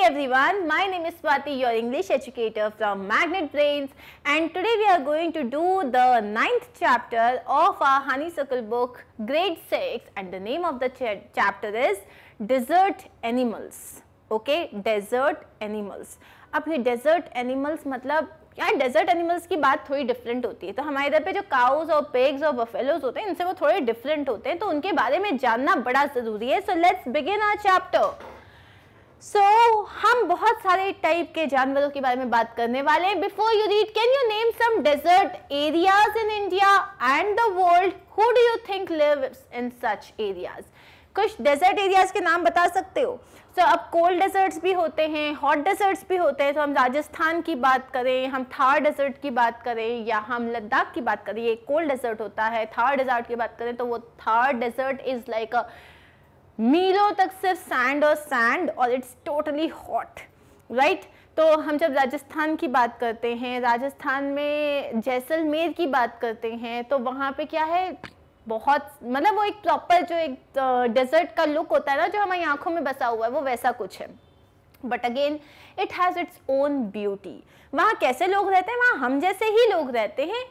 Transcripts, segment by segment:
Hey everyone, my name is Swati, your English educator from Magnet Brains and today we are going to do the ninth chapter of our honeysuckle book grade Six, and the name of the ch chapter is Desert Animals. Okay, Desert Animals. अब ये Desert Animals मतलब यार desert animals की बात थोड़ी different होती है तो हमारे इधर पे जो काउज और पेग्स और बफेलोज होते हैं इनसे वो थोड़े डिफरेंट होते हैं तो उनके बारे में जानना बड़ा ज़रूरी है so let's begin our chapter so so, हम बहुत सारे टाइप के जानवरों के बारे में बात करने वाले हैं before you read can you name some desert areas in India and the world who do you think live in such areas कुछ डेजर्ट एरियाज के नाम बता सकते हो सो so, अब कोल्ड डेजर्ट्स भी होते हैं हॉट डेजर्ट्स भी होते हैं तो हम राजस्थान की बात करें हम थार डेजर्ट की बात करें या हम लद्दाख की बात करें ये कोल्ड डेजर्ट होता है थार डेजर्ट की बात करें तो वो Thar desert is like a मीलों तक सिर्फ सैंड और सैंड और इट्स टोटली हॉट राइट तो हम जब राजस्थान की बात करते हैं राजस्थान में जैसलमेर की बात करते हैं तो वहाँ पे क्या है बहुत मतलब वो एक प्रॉपर जो एक डेजर्ट का लुक होता है ना जो हमारी आंखों में बसा हुआ है वो वैसा कुछ है but again it has its own beauty वहाँ कैसे लोग रहते हैं वहाँ हम जैसे ही लोग रहते हैं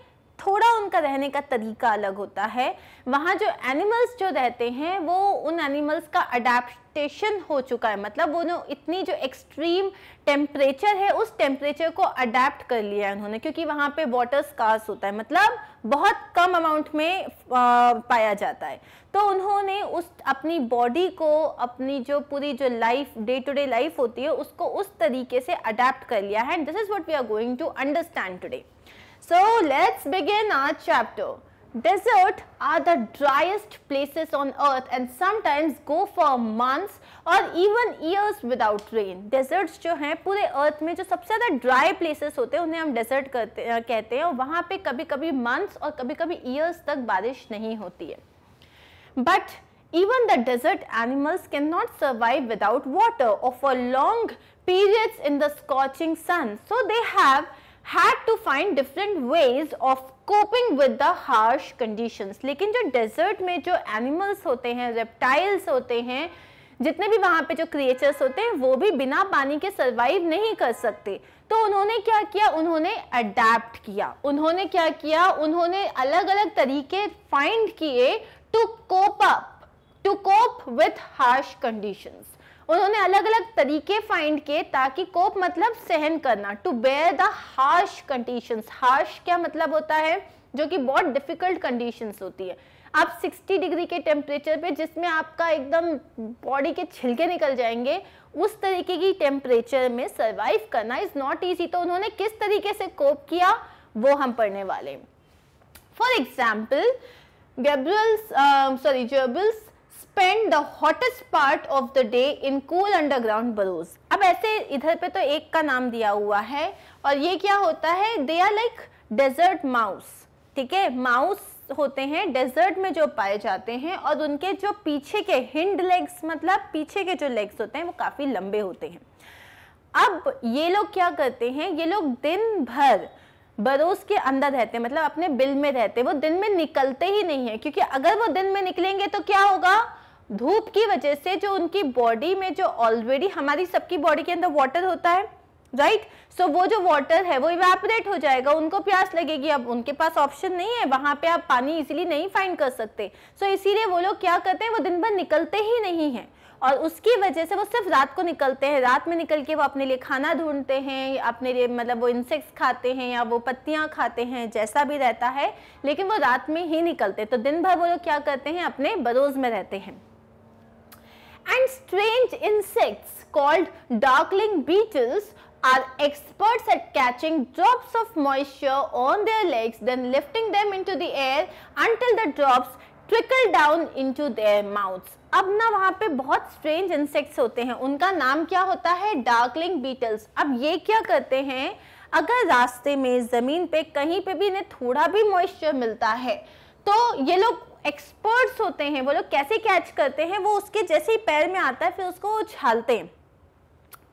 थोड़ा उनका रहने का तरीका अलग होता है वहाँ जो एनिमल्स जो रहते हैं वो उन एनिमल्स का अडेप्टेशन हो चुका है मतलब वो इतनी जो एक्सट्रीम टेम्परेचर है उस टेम्परेचर को अडेप्ट कर लिया है उन्होंने क्योंकि वहाँ पे वाटर स्कार्स होता है मतलब बहुत कम अमाउंट में पाया जाता है तो उन्होंने उस अपनी बॉडी को अपनी जो पूरी जो life day to day life होती है उसको उस तरीके से अडेप्ट कर लिया है and this is what we are going to understand today So let's begin our chapter. Desert are the driest places on earth and sometimes go for months or even years without rain. Deserts जो हैं पूरे earth में जो सबसे ज़्यादा dry places होते हैं उन्हें हम desert करते कहते हैं और वहाँ पे कभी कभी months और कभी कभी years तक बारिश नहीं होती है But even the desert animals cannot survive without water or for long periods in the scorching sun. So they have had to find different ways of coping with the harsh conditions. लेकिन जो desert में जो animals होते हैं reptiles होते हैं जितने भी वहाँ पे जो क्रिएचर्स होते हैं वो भी बिना पानी के सरवाइव नहीं कर सकते तो उन्होंने क्या किया उन्होंने अडेप्ट किया उन्होंने क्या किया उन्होंने अलग अलग तरीके फाइंड किए to cope up to cope with harsh conditions उन्होंने अलग अलग तरीके फाइंड किए ताकि कोप मतलब सहन करना to bear the harsh conditions harsh क्या मतलब होता है जो कि बहुत डिफिकल्ट कंडीशंस होती है आप 60 डिग्री के टेम्परेचर पे जिसमें आपका एकदम बॉडी के छिलके निकल जाएंगे उस तरीके की टेम्परेचर में सर्वाइव करना इज़ नॉट ईजी तो उन्होंने किस तरीके से कोप किया वो हम पढ़ने वाले for example Gabriel sorry gerbils spend the hottest part of the day in cool underground burrows. अब ऐसे इधर पे तो एक का नाम दिया हुआ है और ये क्या होता है they are like desert mouse ठीक है माउस होते हैं डेजर्ट में जो पाए जाते हैं और उनके जो पीछे के हिंड लेग्स मतलब पीछे के जो लेग्स होते हैं वो काफ़ी लंबे होते हैं अब ये लोग क्या करते हैं ये लोग दिन भर बरोस के अंदर रहते हैं मतलब अपने बिल में रहते हैं वो दिन में निकलते ही नहीं है क्योंकि अगर वो दिन में निकलेंगे तो क्या होगा धूप की वजह से जो उनकी बॉडी में जो ऑलरेडी हमारी सबकी बॉडी के अंदर वाटर होता है राइट right? सो so, वो जो वाटर है वो इवेपोरेट हो जाएगा उनको प्यास लगेगी अब उनके पास ऑप्शन नहीं है वहां पे आप पानी इजीली नहीं फाइंड कर सकते सो so, इसीलिए वो लोग क्या करते हैं वो दिन भर निकलते ही नहीं है और उसकी वजह से वो सिर्फ रात को निकलते हैं रात में निकल के वो अपने लिए खाना ढूंढते हैं अपने लिए मतलब वो इंसेक्ट्स खाते हैं या वो पत्तियां खाते हैं जैसा भी रहता है लेकिन वो रात में ही निकलते हैं तो दिन भर वो लोग क्या करते हैं अपने बरोज में रहते हैं and strange insects called darkling beetles are experts at catching drops of moisture on their legs then lifting them into the air until the drops trickle down into their mouths अब ना वहाँ पे बहुत स्ट्रेंज इंसेक्ट्स होते हैं उनका नाम क्या होता है डार्कलिंग बीटल्स अब ये क्या करते हैं अगर रास्ते में ज़मीन पे कहीं पे भी इन्हें थोड़ा भी मॉइस्चर मिलता है तो ये लोग एक्सपर्ट्स होते हैं वो लोग कैसे कैच करते हैं वो उसके जैसे ही पैर में आता है फिर उसको उछालते हैं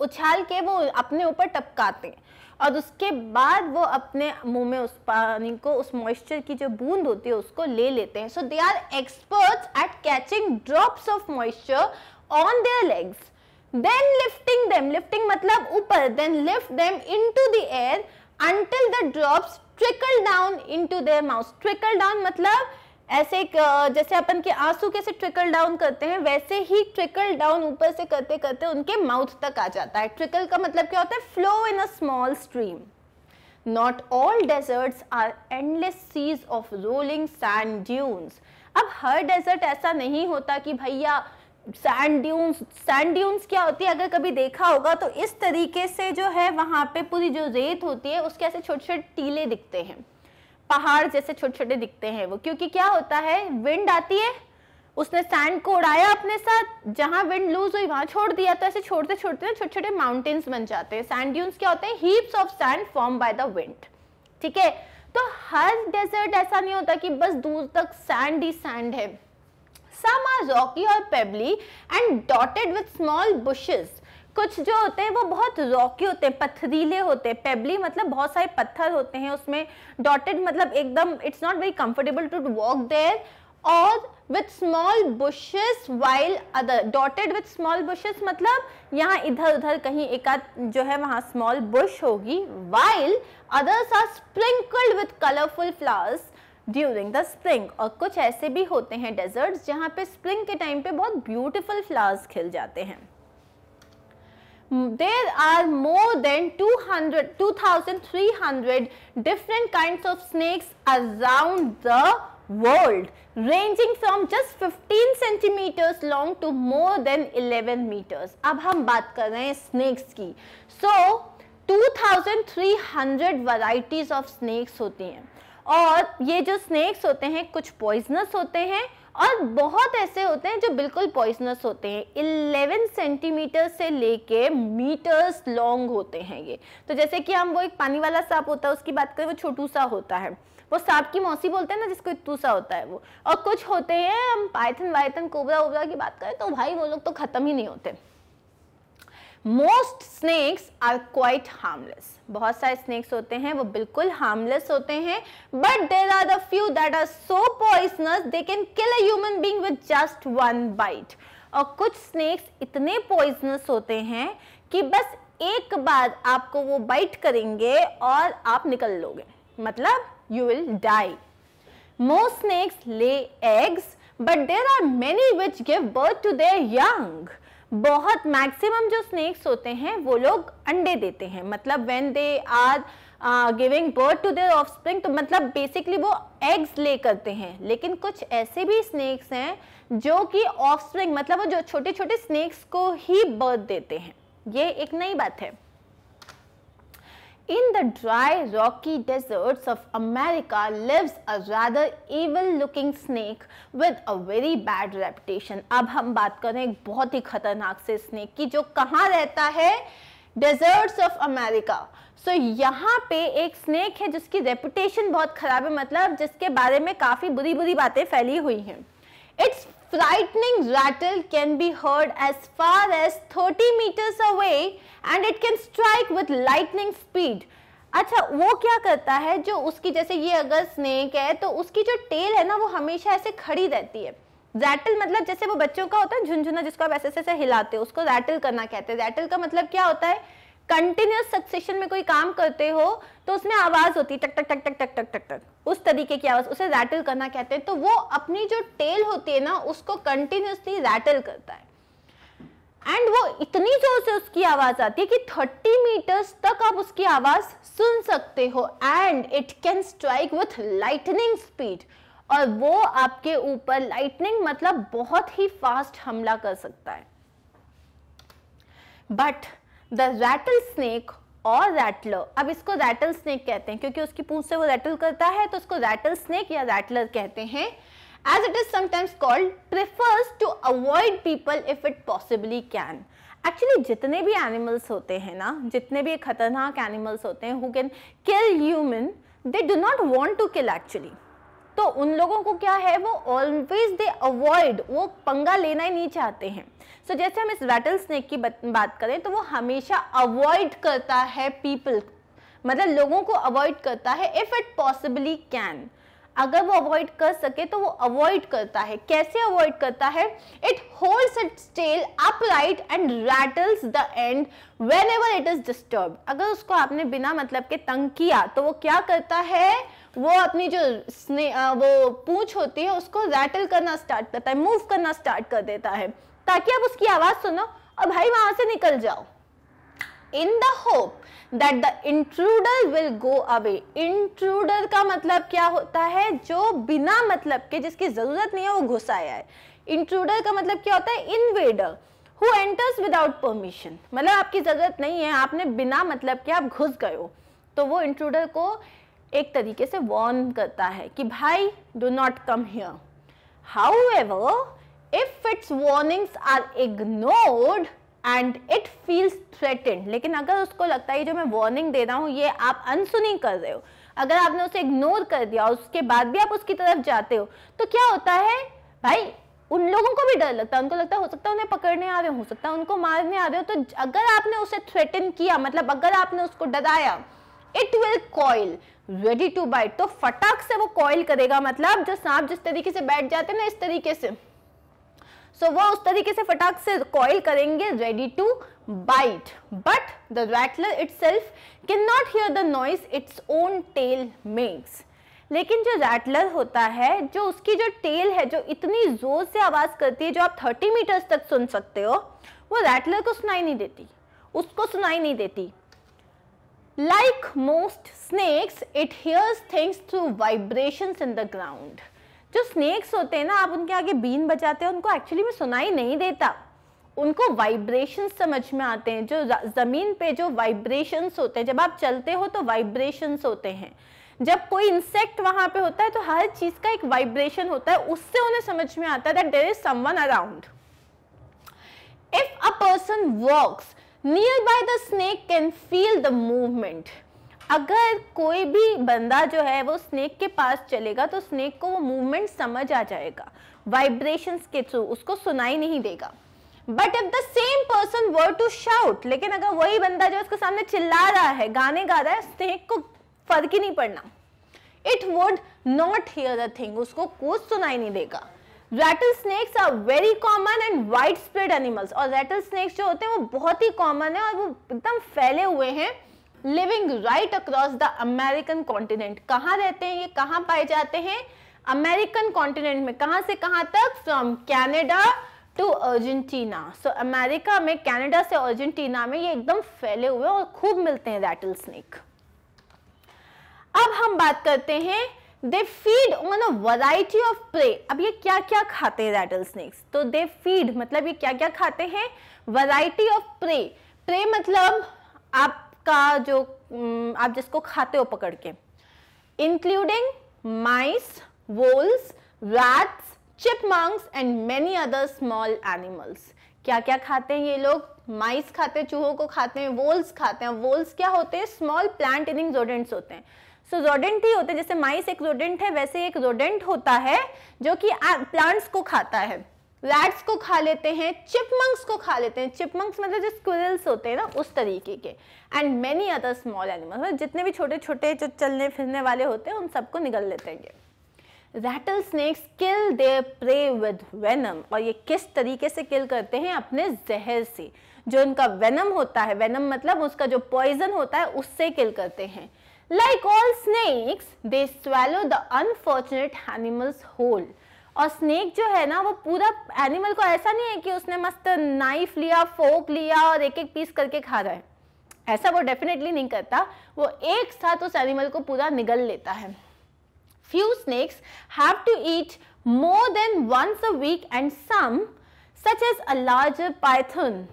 उछाल के वो अपने ऊपर टपकाते हैं और उसके बाद वो अपने मुंह में उस पानी को उस मॉइस्चर की जो बूंद होती है उसको ले लेते हैं so they are experts at catching drops of moisture on their legs then lifting them lifting मतलब ऊपर then lift them into the air until the drops trickle down into their mouth trickle down मतलब ऐसे जैसे अपन के आंसू कैसे trickle down करते हैं वैसे ही ट्रिकल डाउन ऊपर से करते करते उनके माउथ तक आ जाता है ट्रिकल का मतलब क्या होता है flow in a small stream not all deserts are endless seas of rolling sand dunes अब हर डेजर्ट ऐसा नहीं होता कि भैया सैंड ड्यून्स सैंड ड्यून्स क्या होती है अगर कभी देखा होगा तो इस तरीके से जो है वहाँ पे पूरी जो रेत होती है उसके ऐसे छोटे छोटे टीले दिखते हैं पहाड़ जैसे छोटे छोटे दिखते हैं वो क्योंकि क्या होता है विंड आती है उसने सैंड को उड़ाया अपने साथ जहां विंड लूज हुई वहां छोड़ दिया तो ऐसे छोड़ते छोड़ते ना छोटे छोटे माउंटेन्स बन जाते हैं सैंड ड्यून्स क्या होते हैं heaps of sand form by the wind ठीक है तो हर डेजर्ट ऐसा नहीं होता कि बस दूर तक सैंड ही सैंड है सम आर रॉकी और pebbly and dotted with small bushes कुछ जो होते हैं वो बहुत रॉकी होते हैं पथरीले होते हैं पेबली मतलब बहुत सारे पत्थर होते हैं उसमें डॉटेड मतलब एकदम it's not very comfortable to walk there और with small bushes while other dotted with small bushes मतलब यहाँ इधर उधर कहीं एक आध जो है वहाँ स्मॉल बुश होगी while others are sprinkled with colourful flowers during the spring और कुछ ऐसे भी होते हैं डेजर्ट्स जहाँ पे स्प्रिंग के टाइम पे बहुत ब्यूटीफुल फ्लावर्स खिल जाते हैं there are more than 200 2300 different kinds of snakes around the world ranging from just 15 centimeters long to more than 11 meters ab hum baat kar rahe hain snakes ki so 2300 varieties of snakes hoti hain और ये जो snakes होते हैं कुछ poisonous होते हैं और बहुत ऐसे होते हैं जो बिल्कुल पॉइजनस होते हैं 11 सेंटीमीटर से लेके मीटर्स लॉन्ग होते हैं ये तो जैसे कि हम वो एक पानी वाला सांप होता है उसकी बात करें वो छोटू सा होता है वो सांप की मौसी बोलते हैं ना जिसको इतू सा होता है वो और कुछ होते हैं हम पाइथन वाइथन कोबरा वोबरा की बात करें तो भाई वो लोग तो ख़त्म ही नहीं होते most snakes are quite harmless बहुत सारे स्नेक्स होते हैं वो बिल्कुल हार्मलेस होते हैं but there are the few that are so poisonous they can kill a human being with just one bite और कुछ स्नेक्स इतने पॉइजनस होते हैं कि बस एक बार आपको वो बाइट करेंगे और आप निकल लोगे मतलब you will die most snakes lay eggs but there are many which give birth to their young बहुत मैक्सिमम जो स्नेक्स होते हैं वो लोग अंडे देते हैं मतलब when they are giving birth to their offspring तो मतलब बेसिकली वो एग्स ले करते हैं लेकिन कुछ ऐसे भी स्नेक्स हैं जो कि ऑफस्प्रिंग मतलब वो जो छोटे छोटे स्नेक्स को ही बर्थ देते हैं ये एक नई बात है In the dry, rocky deserts of America lives a rather evil-looking snake with a very bad reputation. अब हम बात करें एक बहुत ही खतरनाक से स्नेक की जो कहाँ रहता है डेजर्ट्स ऑफ अमेरिका सो यहाँ पे एक स्नेक है जिसकी रेपुटेशन बहुत ख़राब है मतलब जिसके बारे में काफ़ी बुरी बुरी बातें फैली हुई हैं it's frightening rattle can be heard as far as 30 meters away and it can strike with lightning speed. अच्छा वो क्या करता है जो उसकी जैसे ये अगर स्नेक है तो उसकी जो टेल है ना वो हमेशा ऐसे खड़ी रहती है रैटल मतलब जैसे वो बच्चों का होता है झुंझुना जिसको आप ऐसे ऐसे हिलाते हो उसको रैटल करना कहते हैं रैटल का मतलब क्या होता है कंटिन्यूस सक्सेशन में कोई काम करते हो तो उसमें आवाज होती टक टक टक टक टक टक टक टक उस तरीके की आवाज उसे रैटल करना कहते हैं तो वो अपनी जो टेल होती है ना उसको कंटिन्यूसली रैटल करता है एंड वो इतनी जोर से उसकी आवाज आती है कि थर्टी मीटर्स तक आप उसकी आवाज सुन सकते हो and it can strike with lightning speed और वो आपके ऊपर लाइटनिंग मतलब बहुत ही फास्ट हमला कर सकता है बट द रैटल स्नेक और रैटलर अब इसको रैटल स्नेक कहते हैं क्योंकि उसकी पूंछ से वो रैटल करता है तो उसको रैटल स्नेक या रैटलर कहते हैं as it is sometimes called prefers to avoid people if it possibly can actually जितने भी एनिमल्स होते हैं ना जितने भी खतरनाक एनिमल्स होते हैं who can kill human they do not want to kill actually तो उन लोगों को क्या है वो ऑलवेज दे अवॉइड वो पंगा लेना ही नहीं चाहते हैं सो so, जैसे हम इस रैटल स्नेक की बात करें तो वो हमेशा अवॉइड करता है पीपल मतलब लोगों को अवॉइड करता है इफ़ इट पॉसिबली कैन अगर वो अवॉइड कर सके तो वो अवॉइड करता है कैसे अवॉइड करता है it holds its tail upright and rattles the end whenever it is disturb अगर उसको आपने बिना मतलब के तंग किया तो वो क्या करता है वो अपनी जो स्ने वो पूछ होती है उसको रैटल करना स्टार्ट करता है मूव करना स्टार्ट कर देता है ताकि आप उसकी आवाज़ सुनो और भाई वहां से निकल जाओ in the hope that the intruder will go away intruder का मतलब क्या होता है जो बिना मतलब के जिसकी जरूरत नहीं है वो घुस आया है इंट्रूडर का मतलब क्या होता है invader who enters without permission मतलब आपकी जरूरत नहीं है आपने बिना मतलब के आप घुस गए हो तो वो इंट्रूडर को एक तरीके से वॉर्न करता है कि भाई do not come here however if its warnings are ignored and it feels threatened लेकिन अगर उसको लगता है जो मैं वार्निंग दे रहा हूँ ये आप अनसुनी कर रहे हो अगर आपने उसे इग्नोर कर दिया उसके बाद भी आप उसकी तरफ जाते हो तो क्या होता है भाई उन लोगों को भी डर लगता है उनको लगता है हो सकता है उन्हें पकड़ने आ रहे हो सकता है उनको मारने आ रहे हो तो अगर आपने उसे थ्रेटन किया मतलब अगर आपने उसको डराया it will coil ready to bite तो फटाक से वो कॉइल करेगा मतलब जो सांप जिस तरीके से बैठ जाते हैं ना इस तरीके से सो so, वो उस तरीके से फटाक से कॉइल करेंगे ready to bite but the rattler itself itself not hear the noise its own tail makes लेकिन जो रैटलर होता है जो उसकी जो टेल है जो इतनी जोर से आवाज़ करती है जो आप 30 मीटर्स तक सुन सकते हो वो रैटलर को सुनाई नहीं देती उसको सुनाई नहीं देती Like most snakes, it hears things through vibrations in the ground. जो स्नेक्स होते हैं ना आप उनके आगे बीन बचाते हैं उनको एक्चुअली में सुनाई नहीं देता उनको वाइब्रेशन समझ में आते हैं जो ज़मीन पे जो वाइब्रेशन होते हैं जब आप चलते हो तो वाइब्रेशन होते हैं जब कोई इंसेक्ट वहां पे होता है तो हर चीज़ का एक वाइब्रेशन होता है उससे उन्हें समझ में आता है that there is someone around if a person walks nearby the snake can feel the movement अगर कोई भी बंदा जो है वो स्नेक के पास चलेगा तो स्नेक को वो मूवमेंट समझ आ जाएगा वाइब्रेशंस के थ्रू उसको सुनाई नहीं देगा but if the same person were to shout लेकिन अगर वही बंदा जो उसके सामने चिल्ला रहा है गाने गा रहा है स्नेक को फर्क ही नहीं पड़ना it would not hear the thing उसको कुछ सुनाई नहीं देगा rattle snakes are very common and widespread animals और रैटल स्नेक्स जो होते हैं वो बहुत ही कॉमन है और वो एकदम फैले हुए हैं living right across the American continent कहाँ रहते हैं ये कहाँ पाए जाते हैं अमेरिकन कॉन्टिनेंट में कहाँ से कहाँ तक from Canada to Argentina so America में कैनेडा से अर्जेंटीना में ये एकदम फैले हुए और खूब मिलते हैं रैटल स्नेक अब हम बात करते हैं they feed on a variety of prey अब ये क्या क्या खाते हैं रैटल स्नेक्स तो दे फीड मतलब ये क्या क्या खाते हैं वराइटी ऑफ प्रे प्रे मतलब आपका जो आप जिसको खाते हो पकड़ के including mice voles rats chipmunks and many other small animals क्या क्या खाते हैं ये लोग माइस खाते हैं चूहों को खाते हैं वोल्स खाते हैं वोल्स क्या होते हैं स्मॉल प्लांट इनिंग जोडेंट्स होते हैं सो जोडेंट ही होते हैं जैसे माइस एक जोडेंट है वैसे एक जोडेंट होता है जो कि प्लांट्स को खाता है रैट्स को खा लेते हैं चिपमंक्स को खा लेते हैं चिपमंक्स मतलब जो स्क्विरल्स होते हैं ना उस तरीके के and many other small animals मतलब जितने भी छोटे छोटे जो चलने फिरने वाले होते हैं उन सबको निगल लेते हैं rattle snakes kill their prey with venom और ये किस तरीके से किल करते हैं अपने जहर से जो उनका वेनम होता है वेनम मतलब उसका जो पॉइजन होता है उससे किल करते हैं like all snakes they swallow the unfortunate animal's whole और स्नेक जो है ना वो पूरा एनिमल को ऐसा नहीं है कि उसने मस्त नाइफ लिया फोक लिया और एक एक पीस करके खा रहा है ऐसा वो डेफिनेटली नहीं करता वो एक साथ उस एनिमल को पूरा निगल लेता है few snakes have to eat more than once a week and some such as a large python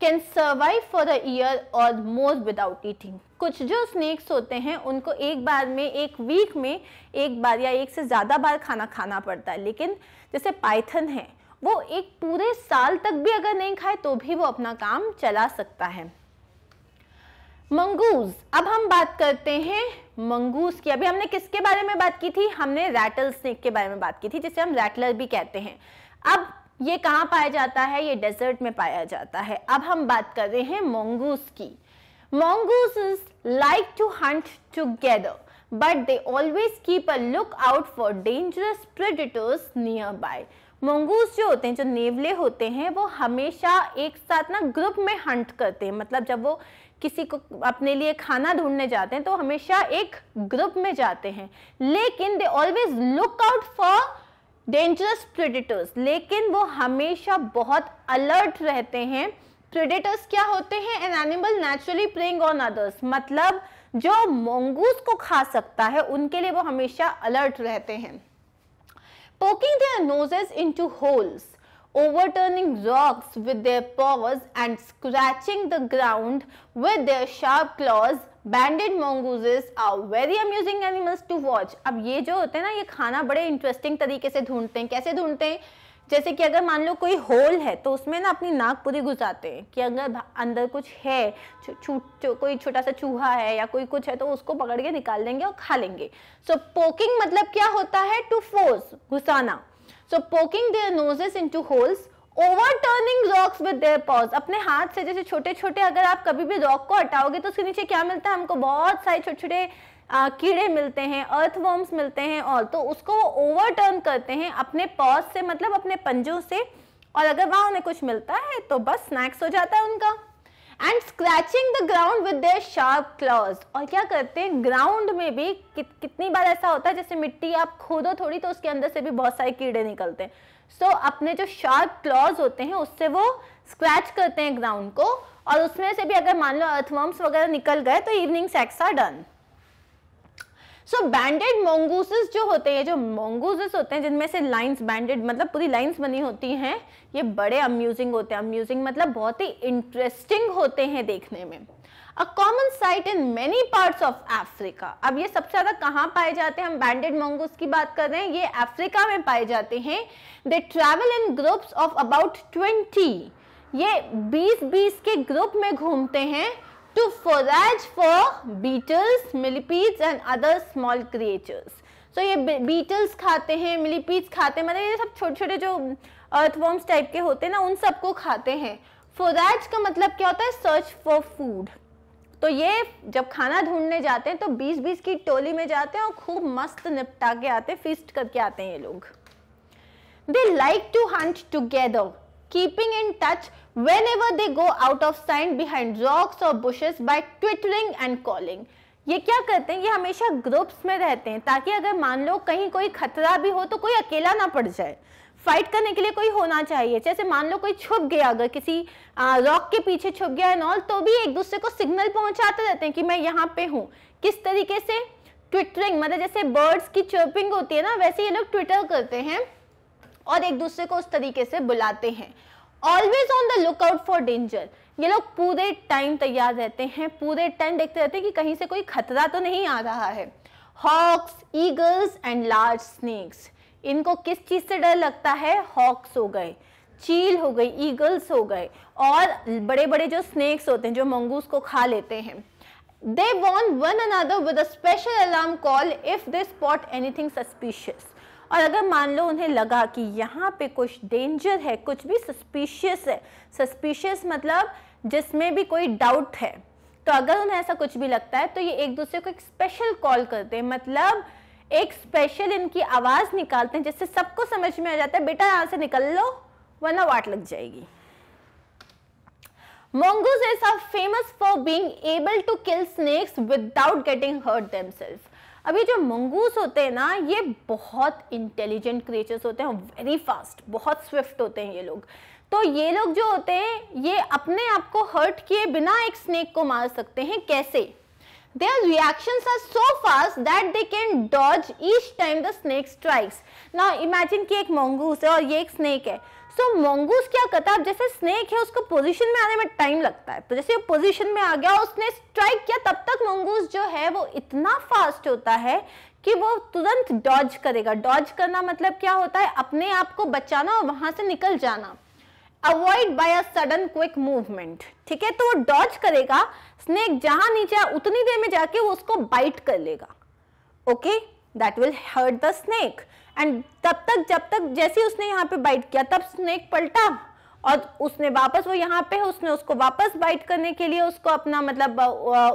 can survive for a year or more without eating कुछ जो स्नेक्स होते हैं उनको एक बार में एक वीक में एक बार या एक से ज़्यादा बार खाना खाना पड़ता है लेकिन जैसे पाइथन है वो एक पूरे साल तक भी अगर नहीं खाए तो भी वो अपना काम चला सकता है मंगूज अब हम बात करते हैं मंगूज की अभी हमने किसके बारे में बात की थी हमने रैटल स्नेक के बारे में बात की थी जिसे हम रैटलर भी कहते हैं अब ये कहाँ पाया जाता है ये डेजर्ट में पाया जाता है अब हम बात कर रहे हैं मोंगूस की mongoose like to hunt they always keep a look out for dangerous dangerous nearby mongoose जो होते हैं जो नेवले होते हैं वो हमेशा एक साथ ना ग्रुप में हंट करते हैं मतलब जब वो किसी को अपने लिए खाना ढूंढने जाते हैं तो हमेशा एक ग्रुप में जाते हैं लेकिन they always look out for dangerous predators लेकिन वो हमेशा बहुत अलर्ट रहते हैं प्रिडिटर्स क्या होते हैं an animal naturally preying on others मतलब जो मोंगूस को खा सकता है उनके लिए वो हमेशा अलर्ट रहते हैं poking their noses into holes overturning rocks with their paws and scratching the ground with their sharp claws banded mongooses are very amusing animals to watch अब ये जो होते हैं ना ये खाना बड़े इंटरेस्टिंग तरीके से ढूंढते हैं कैसे ढूंढते हैं जैसे कि अगर मान लो कोई होल है तो उसमें ना अपनी नाक पूरी घुसाते हैं कि अगर अंदर कुछ है छूट कोई छोटा सा चूहा है या कोई कुछ है तो उसको पकड़ के निकाल देंगे और खा लेंगे सो so, पोकिंग मतलब क्या होता है टू फोर्स घुसाना so poking their noses into holes overturning rocks with their paws अपने हाथ से जैसे छोटे छोटे अगर आप कभी भी रॉक को हटाओगे तो उसके नीचे क्या मिलता है हमको बहुत सारे छोटे छोटे कीड़े मिलते हैं अर्थवर्म्स मिलते हैं और तो उसको वो ओवरटर्न करते हैं अपने पॉज से मतलब अपने पंजों से और अगर वहां उन्हें कुछ मिलता है तो बस स्नैक्स हो जाता है उनका and scratching the ground with their sharp claws और क्या करते हैं ग्राउंड में भी कि, कितनी बार ऐसा होता है जैसे मिट्टी आप खोदो थोड़ी तो उसके अंदर से भी बहुत सारे कीड़े निकलते हैं सो so, अपने जो शार्प क्लॉज होते हैं उससे वो स्क्रैच करते हैं ग्राउंड को और उसमें से भी अगर मान लो अर्थवर्म्स वगैरह निकल गए तो evening sex are done so banded mongooses जो होते हैं जो मोंगूसेस होते हैं जिनमें से लाइंस बैंडेड मतलब पूरी लाइंस बनी होती हैं ये बड़े अम्यूजिंग होते हैं अम्यूजिंग मतलब बहुत ही इंटरेस्टिंग होते हैं देखने में a common sight in many parts of Africa अब ये सबसे ज़्यादा कहाँ पाए जाते हैं हम बैंडेड मोंगोस की बात कर रहे हैं ये अफ्रीका में पाए जाते हैं they travel in groups of about twenty ये बीस बीस के ग्रुप में घूमते हैं to forage for beetles millipedes and other small creatures तो ये बीटल्स खाते हैं मिलीपीड्स खाते हैं मतलब ये सब छोटे छोटे जो अर्थवॉर्म्स टाइप के होते हैं ना उन सबको खाते हैं फोराज का मतलब क्या होता है सर्च फॉर फूड तो ये जब खाना ढूंढने जाते हैं तो बीस बीस की टोली में जाते हैं और खूब मस्त निपटा के आते हैं फीस्ट करके आते हैं ये लोग they like to hunt together keeping in touch whenever they go out of sight behind rocks और bushes by twittering and calling ये क्या करते हैं ये हमेशा ग्रुप्स में रहते हैं ताकि अगर मान लो कहीं कोई खतरा भी हो तो कोई अकेला ना पड़ जाए फाइट करने के लिए कोई होना चाहिए जैसे मान लो कोई छुप गया अगर किसी रॉक के पीछे छुप गया है नॉल तो भी एक दूसरे को सिग्नल पहुंचाते रहते हैं कि मैं यहाँ पे हूँ किस तरीके से ट्विटरिंग मतलब जैसे बर्ड्स की चर्पिंग होती है ना वैसे ये लोग ट्विटर करते हैं और एक दूसरे को उस तरीके से बुलाते हैं always on the lookout for danger ये लोग पूरे टाइम तैयार रहते हैं पूरे टाइम देखते रहते हैं कि कहीं से कोई खतरा तो नहीं आ रहा है hawks eagles and large snakes इनको किस चीज़ से डर लगता है हॉक्स हो गए चील हो गई ईगल्स हो गए और बड़े बड़े जो स्नेक्स होते हैं जो मंगूस को खा लेते हैं they warn one another with a special alarm call if they spot anything और अगर मान लो उन्हें लगा कि यहाँ पे कुछ डेंजर है कुछ भी सस्पिशियस है सस्पिशियस मतलब जिसमें भी कोई डाउट है तो अगर उन्हें ऐसा कुछ भी लगता है तो ये एक दूसरे को एक स्पेशल कॉल करते हैं मतलब एक स्पेशल इनकी आवाज़ निकालते हैं जिससे सबको समझ में आ जाता है बेटा यहाँ से निकल लो वरना वाट लग जाएगी is a famous for being able to kill snakes without getting hurt them अभी जो मंगूस होते हैं ना ये बहुत इंटेलिजेंट क्रिएचर्स होते हैं वेरी फास्ट बहुत स्विफ्ट होते हैं ये लोग तो ये लोग जो होते हैं ये अपने आप को हर्ट किए बिना एक स्नेक को मार सकते हैं कैसे their reactions are so fast that they can dodge each time the snake strikes. Now imagine कि एक mongoose है और ये एक snake है so, mongoose क्या करता है जैसे snake है उसको position में आने में time लगता है तो जैसे वो position में आ गया और उसने strike किया तब तक mongoose जो है वो इतना fast होता है कि वो तुरंत dodge करेगा dodge करना मतलब क्या होता है अपने आप को बचाना और वहाँ से निकल जाना avoid by a sudden quick movement ठीक है तो वो डॉज करेगा स्नेक जहां नीचे उतनी देर में जाके वो उसको बाइट कर लेगा okay that will hurt the snake एंड तब तक जब तक जैसे उसने यहाँ पे बाइट किया तब स्नेक पलटा और उसने वापस वो यहाँ पे है उसने उसको वापस बाइट करने के लिए उसको अपना मतलब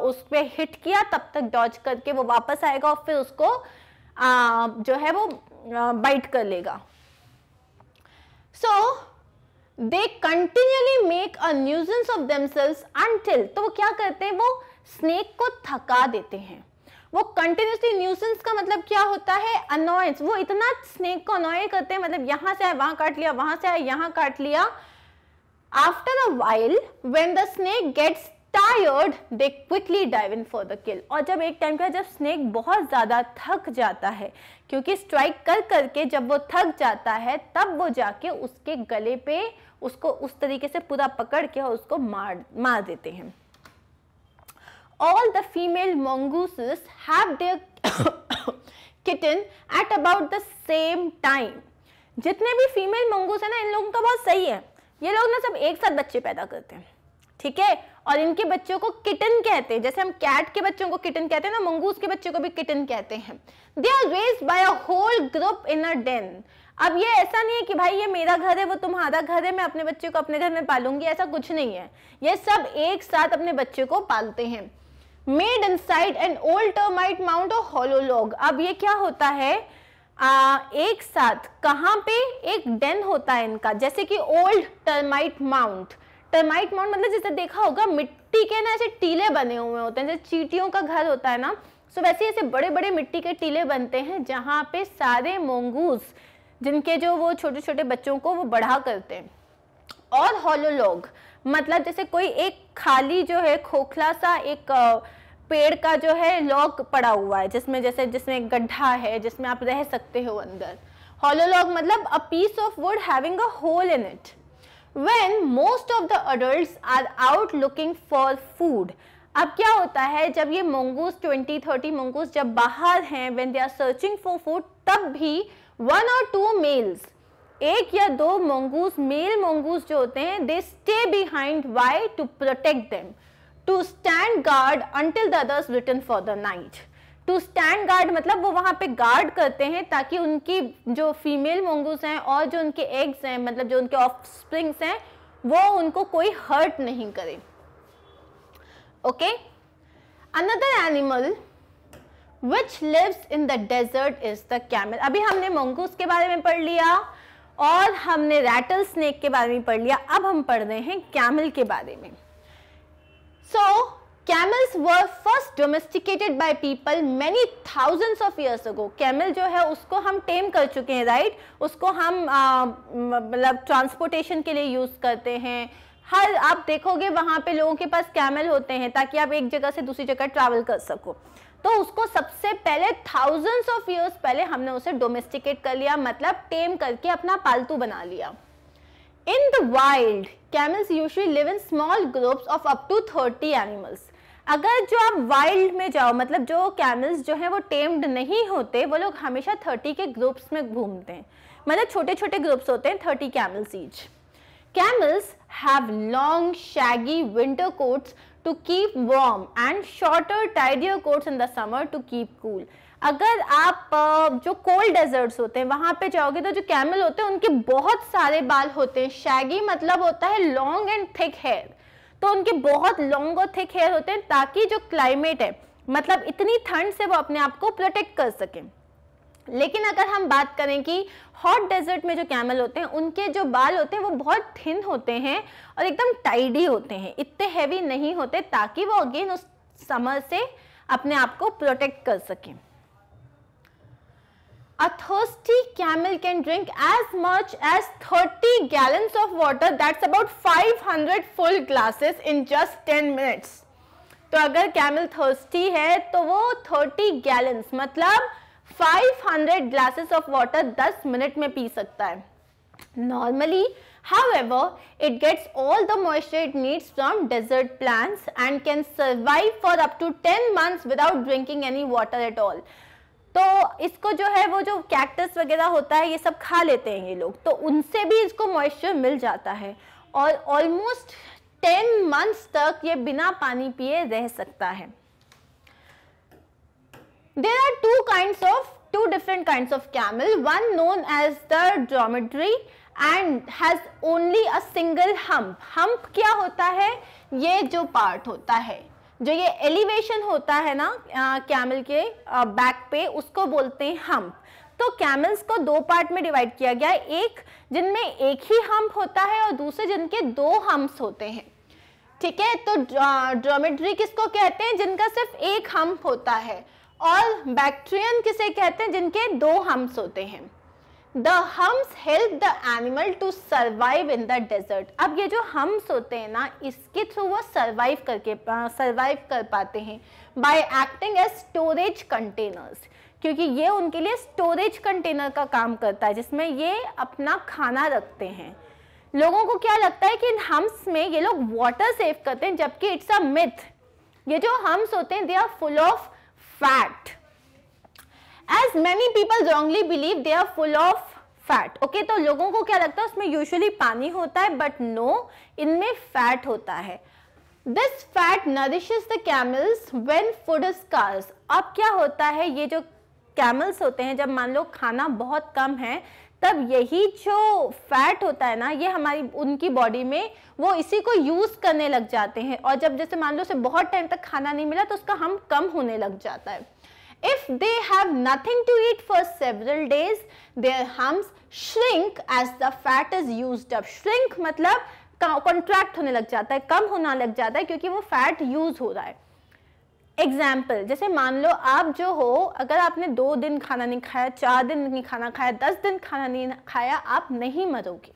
उस पर हिट किया तब तक डॉज करके वो वापस आएगा और फिर उसको आ, जो है वो बाइट कर लेगा so so, they continuously make a nuisance of themselves until तो वो क्या करते हैं वो स्नेक को थका देते हैं वो कंटिन्यूसली न्यूसेंस का मतलब क्या होता है अनॉयंस वो इतना स्नेक को अनोय करते हैं मतलब यहां से आए वहां काट लिया वहां से आए यहां काट लिया after a while when the snake gets tired they quickly dive in for the kill और जब एक टाइम का जब स्नेक बहुत ज़्यादा थक जाता है क्योंकि स्ट्राइक कर करके जब वो थक जाता है तब वो जाके उसके गले पे उसको उस तरीके से पूरा पकड़ के और उसको मार मार देते हैं all the female mongooses have their kitten at about the same time. जितने भी फीमेल मंगूस है ना इन लोगों का बहुत सही है ये लोग ना सब एक साथ बच्चे पैदा करते हैं ठीक है और इनके बच्चों को किटन कहते हैं जैसे हम कैट के बच्चों को किटन कहते हैं ना मंगूस के बच्चों को भी किटन कहते हैं they are raised by a whole group in a den अब ये ऐसा नहीं है कि भाई ये मेरा घर है वो तुम्हारा घर है मैं अपने बच्चे को अपने घर में पालूंगी ऐसा कुछ नहीं है ये सब एक साथ अपने बच्चे को पालते हैं made inside an old termite mound or hollow log अब ये क्या होता है आ, एक साथ कहाँ पे एक डेन होता है इनका जैसे कि old termite mound termite mound मतलब जैसे देखा होगा मिट्टी के ना ऐसे टीले बने हुए होते हैं जैसे चीटियों का घर होता है ना सो वैसे ऐसे बड़े बड़े मिट्टी के टीले बनते हैं जहाँ पे सारे मोंगूस जिनके जो वो छोटे छोटे बच्चों को वो बढ़ा करते हैं और हॉलोलॉग मतलब जैसे कोई एक खाली जो है खोखला सा एक पेड़ का जो है लॉग पड़ा हुआ है जिसमें जैसे जिसमें गड्ढा है जिसमें आप रह सकते हो अंदर हॉलोलॉग मतलब a piece of wood having a hole in it when most of the adult are out looking for food अब क्या होता है जब ये मंगूस ट्वेंटी थर्टी मंगूस जब बाहर हैं when they are searching for food तब भी वन और टू मेल्स एक या दो मोंगूस मेल मोंगूस जो होते हैं they stay behind why to protect them to stand guard until the others return for the night to stand guard मतलब वो वहां पे गार्ड करते हैं ताकि उनकी जो फीमेल मोंगूस हैं और जो उनके एग्स हैं मतलब जो उनके ऑफ स्प्रिंग्स हैं वो उनको कोई हर्ट नहीं करे okay another animal which lives in the desert is the camel अभी हमने मंगूस के बारे में पढ़ लिया और हमने रैटल स्नेक के बारे में पढ़ लिया अब हम पढ़ रहे हैं कैमल के बारे में so camels were first domesticated by people many thousands of years ago camel जो है उसको हम टेम कर चुके हैं राइट उसको हम मतलब ट्रांसपोर्टेशन के लिए यूज़ करते हैं हर आप देखोगे वहां पे लोगों के पास कैमल होते हैं ताकि आप एक जगह से दूसरी जगह ट्रैवल कर सको तो उसको सबसे पहले थाउजेंड्स ऑफ ईयर्स पहले हमने उसे डोमेस्टिकेट कर लिया मतलब टेम करके अपना पालतू बना लिया in the wild camels usually live in small groups of up to thirty animals अगर जो आप वाइल्ड में जाओ मतलब जो कैमल्स जो हैं वो टेम्ड नहीं होते वो लोग हमेशा थर्टी के ग्रुप्स में घूमते हैं मतलब छोटे छोटे ग्रुप्स होते हैं thirty camels each camels have long shaggy winter coats to keep warm and shorter tidier coats in the summer to keep cool अगर आप जो कोल्ड डेजर्ट्स होते हैं वहां पे जाओगे तो जो कैमल होते हैं उनके बहुत सारे बाल होते हैं शैगी मतलब होता है लॉन्ग एंड थिक हेयर तो उनके बहुत लॉन्ग और थिक हेयर होते हैं ताकि जो क्लाइमेट है मतलब इतनी ठंड से वो अपने आप को प्रोटेक्ट कर सकें लेकिन अगर हम बात करें कि हॉट डेजर्ट में जो कैमल होते हैं उनके जो बाल होते हैं वो बहुत थिन होते हैं और एकदम टाइडी होते हैं इतने हैवी नहीं होते ताकि वो अगेन उस समर से अपने आप को प्रोटेक्ट कर सकें A thirsty camel can drink as much as 30 gallons of water. That's about 500 full glasses in just 10 minutes. तो अगर कैमल थर्स्टी है तो वो 30 गैलन्स मतलब 500 ग्लासेस ऑफ वाटर 10 मिनट में पी सकता है normally however it gets all the moisture it needs from desert plants and can survive for up to 10 months without drinking any water at all तो इसको जो है वो जो कैक्टस वगैरह होता है ये सब खा लेते हैं ये लोग तो उनसे भी इसको मॉइस्चर मिल जाता है और ऑलमोस्ट 10 मंथ्स तक ये बिना पानी पिए रह सकता है there are two kind of two different kind of camel one known as the dromedary and has only a single hump hump क्या होता है ये जो पार्ट होता है जो ये एलिवेशन होता है ना कैमल के बैक पे उसको बोलते हैं हम्प तो कैमल्स को दो पार्ट में डिवाइड किया गया एक जिनमें एक ही हम्प होता है और दूसरे जिनके दो हम्प्स होते हैं ठीक है तो ड्रोमेट्री किसको कहते हैं जिनका सिर्फ एक हम्प होता है और बैक्ट्रियन किसे कहते हैं जिनके दो हम्स होते हैं the humps help the animal to survive in the desert अब ये जो हम्स होते हैं ना इसके थ्रू वो सर्वाइव करके सर्वाइव कर पाते हैं by acting as storage containers क्योंकि ये उनके लिए स्टोरेज कंटेनर का काम करता है जिसमें ये अपना खाना रखते हैं लोगों को क्या लगता है कि इन हम्स में ये लोग वाटर सेव करते हैं जबकि इट्स अ मिथ ये जो हम्स होते हैं they are full of fat as many people wrongly believe they are full of fat okay okay, तो लोगों को क्या लगता है उसमें यूजली पानी होता है बट नो इनमें फैट होता है this fat nourishes the camels when food is scarce अब क्या होता है ये जो कैमल्स होते हैं जब मान लो खाना बहुत कम है तब यही जो फैट होता है ना ये हमारी उनकी बॉडी में वो इसी को यूज़ करने लग जाते हैं और जब जैसे मान लो उसे बहुत टाइम तक खाना नहीं मिला तो उसका हम कम होने लग जाता है if they have nothing to eat for several days their humps shrink as the fat is used shrink मतलब कॉन्ट्रैक्ट होने लग जाता है कम होना लग जाता है क्योंकि वो फैट यूज हो रहा है एग्जाम्पल जैसे मान लो आप जो हो अगर आपने दो दिन खाना नहीं खाया चार दिन नहीं खाना खाया दस दिन खाना नहीं खाया आप नहीं मरोगे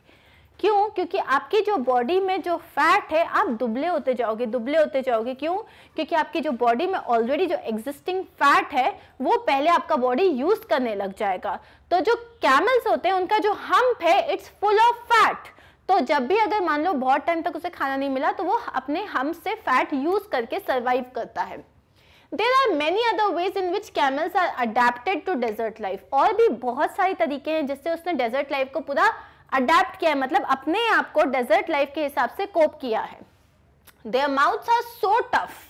क्यों क्योंकि आपकी जो बॉडी में जो फैट है आप दुबले होते जाओगे दुबले होते जाओगे क्यों क्योंकि आपकी जो बॉडी में ऑलरेडी जो एग्जिस्टिंग फैट है वो पहले आपका बॉडी यूज करने लग जाएगा तो जो कैमल्स होते हैं उनका जो हम्प है इट्स फुल ऑफ फैट तो जब भी अगर मान लो बहुत टाइम तक उसे खाना नहीं मिला तो वो अपने हम से फैट यूज करके सर्वाइव करता है there are many other ways in which camels are adapted to desert life और भी बहुत सारे तरीके हैं जिससे उसने डेजर्ट लाइफ को पूरा अडेप्ट किया है मतलब अपने आप को डेजर्ट लाइफ के हिसाब से कोप किया है their mouths are so tough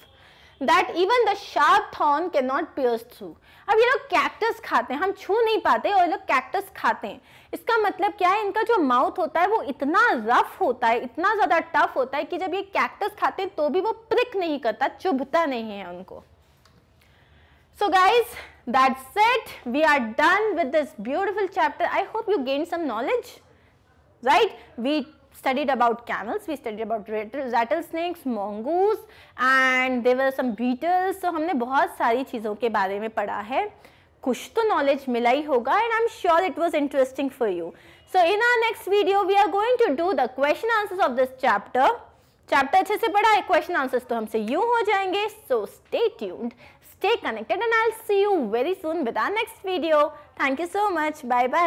that even the sharp thorn can not pierce through अब ये लोग कैक्टस खाते हैं हम छू नहीं पाते और ये लोग कैक्टस खाते हैं इसका मतलब क्या है इनका जो माउथ होता है वो इतना रफ होता है इतना ज़्यादा टफ होता है कि जब ये कैक्टस खाते हैं तो भी वो प्रिक नहीं करता चुभता नहीं है उनको so guys that's it we are done with this beautiful chapter i hope you gained some knowledge right we studied about camels, we studied about rattlesnakes, mongoose and there were some beetles. So humne bahut sari cheezon ke bare mein padha hai kuch to knowledge mila hi hoga and i'm sure it was interesting for you so in our next video we are going to do the question answers of this chapter chapter chapter अच्छे से पढ़ा है question answers तो हमसे यूं हो जाएंगे so stay tuned Stay connected and I'll see you very soon with our next video. Thank you so much. Bye bye.